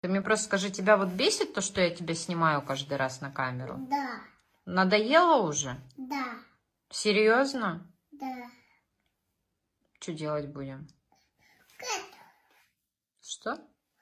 Ты мне просто скажи, тебя вот бесит то, что я тебя снимаю каждый раз на камеру? Да. Надоело уже? Да. Серьезно? Да. Что делать будем? Что?